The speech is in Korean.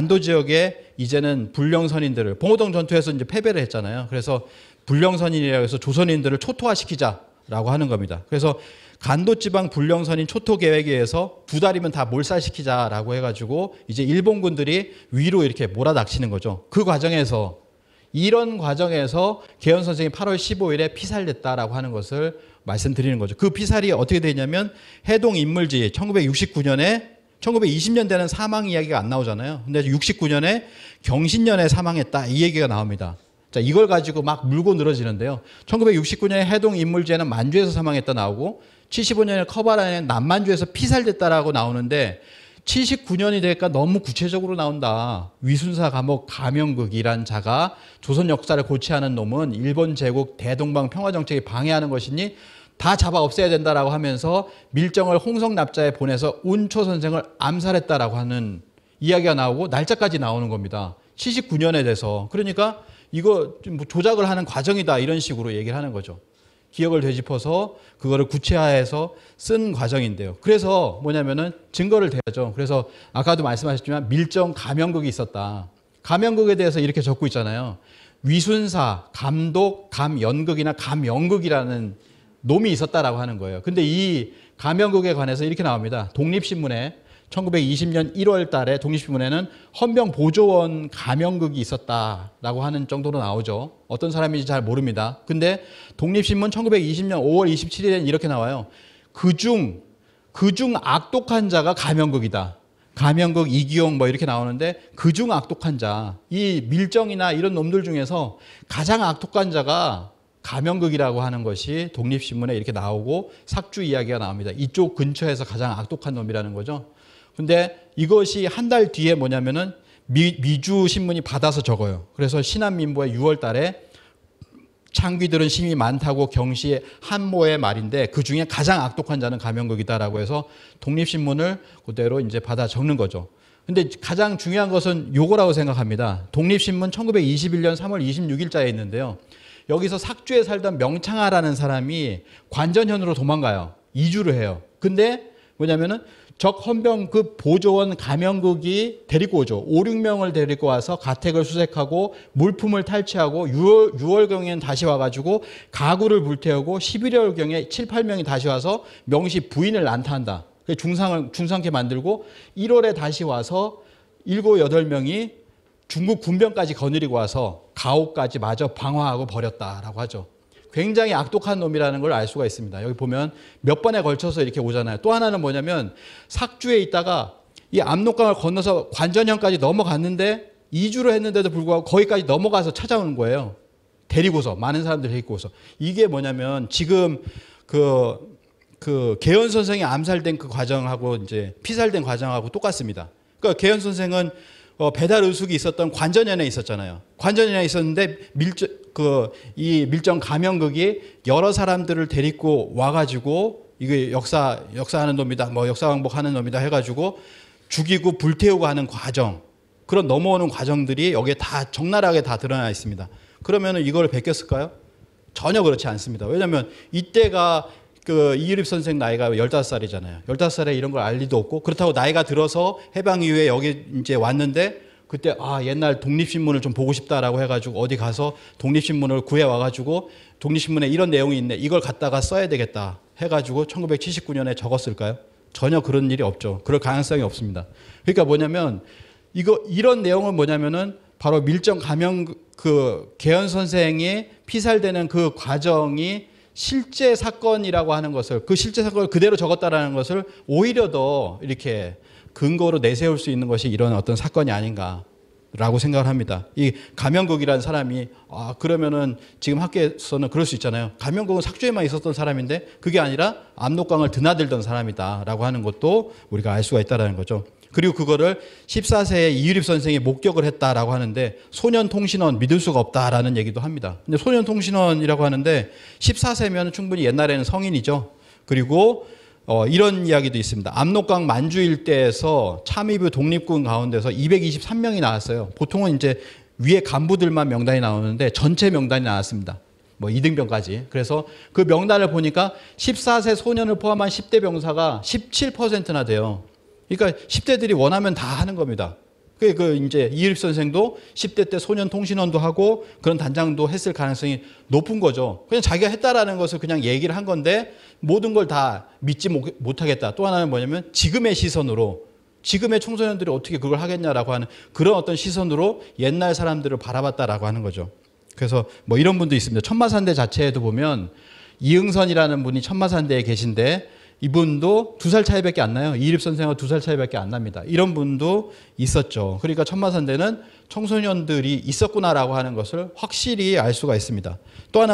반도 지역에 이제는 불령선인들을 봉오동 전투에서 이제 패배를 했잖아요. 그래서 불령선인이라고 해서 조선인들을 초토화시키자라고 하는 겁니다. 그래서 간도 지방 불령선인 초토 계획에 의해서 두 달이면 다 몰살시키자라고 해가지고 이제 일본군들이 위로 이렇게 몰아닥치는 거죠. 그 과정에서 이런 과정에서 개헌 선생이 8월 15일에 피살됐다라고 하는 것을 말씀드리는 거죠. 그 피살이 어떻게 되냐면 해동 인물지 1969년에 1920년대는 사망 이야기가 안 나오잖아요. 근데 69년에 경신년에 사망했다 이 얘기가 나옵니다. 자, 이걸 가지고 막 물고 늘어지는데요. 1969년에 해동 인물제는 만주에서 사망했다 나오고 75년에 커바라는 남만주에서 피살됐다라고 나오는데 79년이 되니까 너무 구체적으로 나온다. 위순사 감옥 감명극이란 자가 조선 역사를 고치하는 놈은 일본 제국 대동방 평화 정책이 방해하는 것이니 다 잡아 없애야 된다라고 하면서 밀정을 홍성납자에 보내서 운초 선생을 암살했다라고 하는 이야기가 나오고 날짜까지 나오는 겁니다. 79년에 돼서 그러니까 이거 뭐 조작을 하는 과정이다 이런 식으로 얘기를 하는 거죠. 기억을 되짚어서 그거를 구체화해서 쓴 과정인데요. 그래서 뭐냐면은 증거를 대야죠. 그래서 아까도 말씀하셨지만 밀정 감명극이 있었다. 감명극에 대해서 이렇게 적고 있잖아요. 위순사, 감독, 감연극이나 감연극이라는 놈이 있었다라고 하는 거예요. 근데 이 가명극에 관해서 이렇게 나옵니다. 독립신문에 1920년 1월 달에 독립신문에는 헌병보조원 가명극이 있었다라고 하는 정도로 나오죠. 어떤 사람인지 잘 모릅니다. 근데 독립신문 1920년 5월 27일에는 이렇게 나와요. 그 중, 그 중 악독한 자가 가명극이다. 가명극, 이기용 뭐 이렇게 나오는데 그 중 악독한 자, 이 밀정이나 이런 놈들 중에서 가장 악독한 자가 가면극이라고 하는 것이 독립신문에 이렇게 나오고 삭주 이야기가 나옵니다. 이쪽 근처에서 가장 악독한 놈이라는 거죠. 근데 이것이 한 달 뒤에 뭐냐면은 미, 주 신문이 받아서 적어요. 그래서 신한민부의 6월 달에 창귀들은 심이 많다고 경시의 한모의 말인데 그 중에 가장 악독한 자는 가면극이다라고 해서 독립신문을 그대로 이제 받아 적는 거죠. 근데 가장 중요한 것은 요거라고 생각합니다. 독립신문 1921년 3월 26일자에 있는데요. 여기서 삭주에 살던 명창아라는 사람이 관전현으로 도망가요. 이주를 해요. 근데 뭐냐면은 적 헌병 급 그 보조원 가명극이 데리고 오죠. 5, 6명을 데리고 와서 가택을 수색하고 물품을 탈취하고 6월, 경에는 다시 와가지고 가구를 불태우고 11월경에 7, 8명이 다시 와서 명시 부인을 난타한다. 그 중상을, 중상케 만들고 1월에 다시 와서 7, 8명이 중국 군병까지 거느리고 와서 가옥까지 마저 방화하고 버렸다라고 하죠. 굉장히 악독한 놈이라는 걸 알 수가 있습니다. 여기 보면 몇 번에 걸쳐서 이렇게 오잖아요. 또 하나는 뭐냐면 삭주에 있다가 이 압록강을 건너서 관전형까지 넘어갔는데 2주를 했는데도 불구하고 거기까지 넘어가서 찾아오는 거예요. 데리고서 많은 사람들 데리고서 이게 뭐냐면 지금 그, 그개헌 선생이 암살된 그 과정하고 이제 피살된 과정하고 똑같습니다. 그러니까 개헌 선생은 어, 배달 의숙이 있었던 관전연에 있었잖아요. 관전연에 있었는데 그, 밀정 그이 밀정 감형극이 여러 사람들을 데리고 와가지고 이게 역사 역사하는 놈이다, 뭐 역사 왕복하는 놈이다 해가지고 죽이고 불태우고 하는 과정 그런 넘어오는 과정들이 여기에 다 적나라하게 다 드러나 있습니다. 그러면 이걸 베꼈을까요? 전혀 그렇지 않습니다. 왜냐하면 이때가 그 이유립 선생 나이가 15살이잖아요. 15살에 이런 걸 알 리도 없고 그렇다고 나이가 들어서 해방 이후에 여기 이제 왔는데 그때 아 옛날 독립신문을 좀 보고 싶다라고 해가지고 어디 가서 독립신문을 구해 와가지고 독립신문에 이런 내용이 있네 이걸 갖다가 써야 되겠다 해가지고 1979년에 적었을까요? 전혀 그런 일이 없죠. 그럴 가능성이 없습니다. 그러니까 뭐냐면 이거 이런 내용은 뭐냐면은 바로 밀정 감염 그 개헌 선생이 피살되는 그 과정이 실제 사건이라고 하는 것을 그 실제 사건을 그대로 적었다라는 것을 오히려 더 이렇게 근거로 내세울 수 있는 것이 이런 어떤 사건이 아닌가라고 생각을 합니다. 이 가명국이라는 사람이 아 그러면은 지금 학계에서는 그럴 수 있잖아요. 가명국은 삭주에만 있었던 사람인데 그게 아니라 압록강을 드나들던 사람이다라고 하는 것도 우리가 알 수가 있다라는 거죠. 그리고 그거를 14세의 이유립 선생이 목격을 했다라고 하는데 소년통신원 믿을 수가 없다라는 얘기도 합니다. 근데 소년통신원이라고 하는데 14세면 충분히 옛날에는 성인이죠. 그리고 어, 이런 이야기도 있습니다. 압록강 만주 일대에서 참이부 독립군 가운데서 223명이 나왔어요. 보통은 이제 위에 간부들만 명단이 나오는데 전체 명단이 나왔습니다. 뭐 2등병까지. 그래서 그 명단을 보니까 14세 소년을 포함한 10대 병사가 17%나 돼요. 그러니까 10대들이 원하면 다 하는 겁니다. 그, 그, 이제, 이일 선생도 10대 때 소년 통신원도 하고 그런 단장도 했을 가능성이 높은 거죠. 그냥 자기가 했다라는 것을 그냥 얘기를 한 건데 모든 걸 다 믿지 못하겠다. 또 하나는 뭐냐면 지금의 시선으로 지금의 청소년들이 어떻게 그걸 하겠냐라고 하는 그런 어떤 시선으로 옛날 사람들을 바라봤다라고 하는 거죠. 그래서 뭐 이런 분도 있습니다. 천마산대 자체에도 보면 이응선이라는 분이 천마산대에 계신데 이분도 두 살 차이밖에 안 나요. 이립 선생하고 두 살 차이밖에 안 납니다. 이런 분도 있었죠. 그러니까 천마산대는 청소년들이 있었구나라고 하는 것을 확실히 알 수가 있습니다. 또 하나